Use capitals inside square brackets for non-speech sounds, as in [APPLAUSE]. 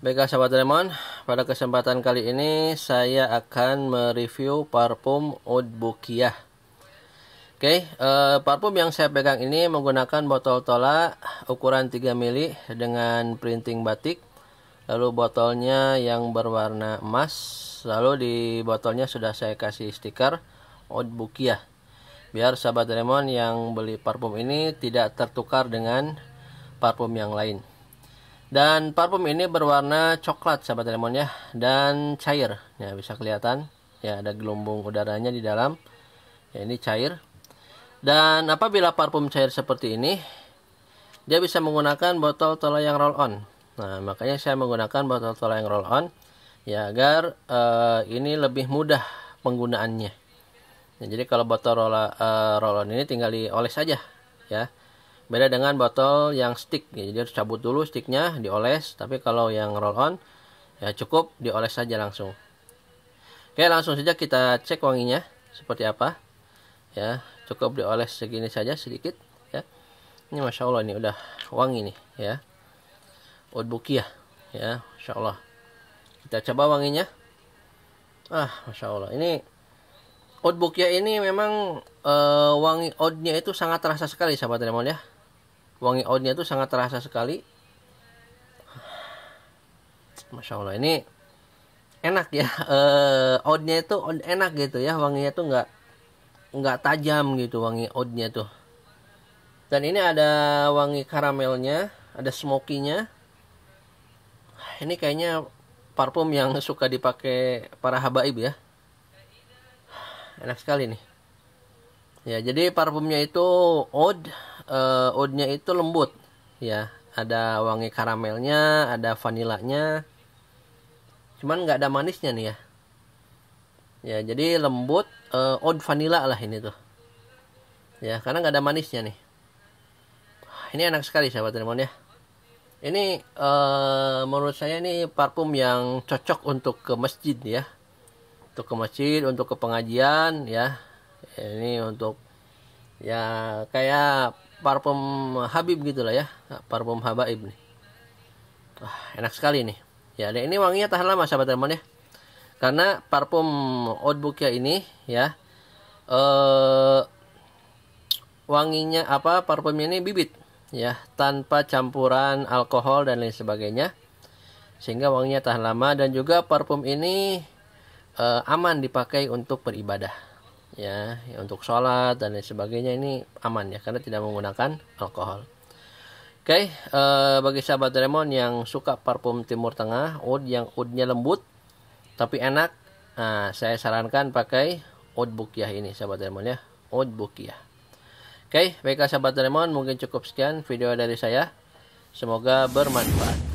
Baiklah sahabat Lemon, pada kesempatan kali ini saya akan mereview parfum Oud Bukia. Oke, okay, uh, eh, parfum yang saya pegang ini menggunakan botol tola ukuran 3 mili dengan printing batik. Lalu botolnya yang berwarna emas, lalu di botolnya sudah saya kasih stiker Oud Bukia. Biar sahabat Lemon yang beli parfum ini tidak tertukar dengan parfum yang lain. Dan parfum ini berwarna coklat sahabat lemon ya dan cair. Ya bisa kelihatan ya ada gelombang udaranya di dalam. Ya ini cair. Dan apabila parfum cair seperti ini dia bisa menggunakan botol tola yang roll on. Nah, makanya saya menggunakan botol tola yang roll on ya agar uh, ini lebih mudah penggunaannya. Nah, jadi kalau botol roll, uh, eh, roll on ini tinggal dioles saja ya Beda dengan botol yang stick ya. Jadi harus cabut dulu sticknya, dioles. Tapi kalau yang roll on ya cukup dioles saja langsung. Oke, langsung saja kita cek wanginya seperti apa. Ya, cukup dioles segini saja sedikit ya. Ini masya Allah ini udah wangi nih ya. wood ya, ya, masya Allah. Kita coba wanginya. Ah, masya Allah. Ini ya ini memang e, wangi oudnya itu sangat terasa sekali sahabat Remon ya wangi oatnya itu sangat terasa sekali masya allah ini enak ya odnya [LAUGHS] eh, oatnya itu enak gitu ya wanginya tuh nggak nggak tajam gitu wangi oatnya tuh dan ini ada wangi karamelnya ada smokinya ini kayaknya parfum yang [LAUGHS] suka dipakai para habaib ya enak sekali nih ya jadi parfumnya itu od uh, oatnya itu lembut ya ada wangi karamelnya ada vanilanya cuman nggak ada manisnya nih ya ya jadi lembut uh, oat vanilla lah ini tuh ya karena nggak ada manisnya nih ah, ini enak sekali sahabat lemon ya ini uh, menurut saya ini parfum yang cocok untuk ke masjid ya untuk ke masjid untuk ke pengajian ya ini untuk ya kayak parfum Habib gitulah ya parfum Habaib nih Wah, enak sekali nih ya dan ini wanginya tahan lama sahabat teman ya karena parfum outbook ya ini ya eh wanginya apa parfum ini bibit ya tanpa campuran alkohol dan lain sebagainya sehingga wanginya tahan lama dan juga parfum ini eh, aman dipakai untuk beribadah Ya, ya, untuk sholat dan lain sebagainya ini aman ya karena tidak menggunakan alkohol. Oke, okay, eh, bagi sahabat Remon yang suka parfum Timur Tengah, oud yang oudnya lembut tapi enak, nah, saya sarankan pakai oud bukiah ini sahabat Remon ya, oud bukiah. Oke, okay, baiklah sahabat Remon, mungkin cukup sekian video dari saya. Semoga bermanfaat.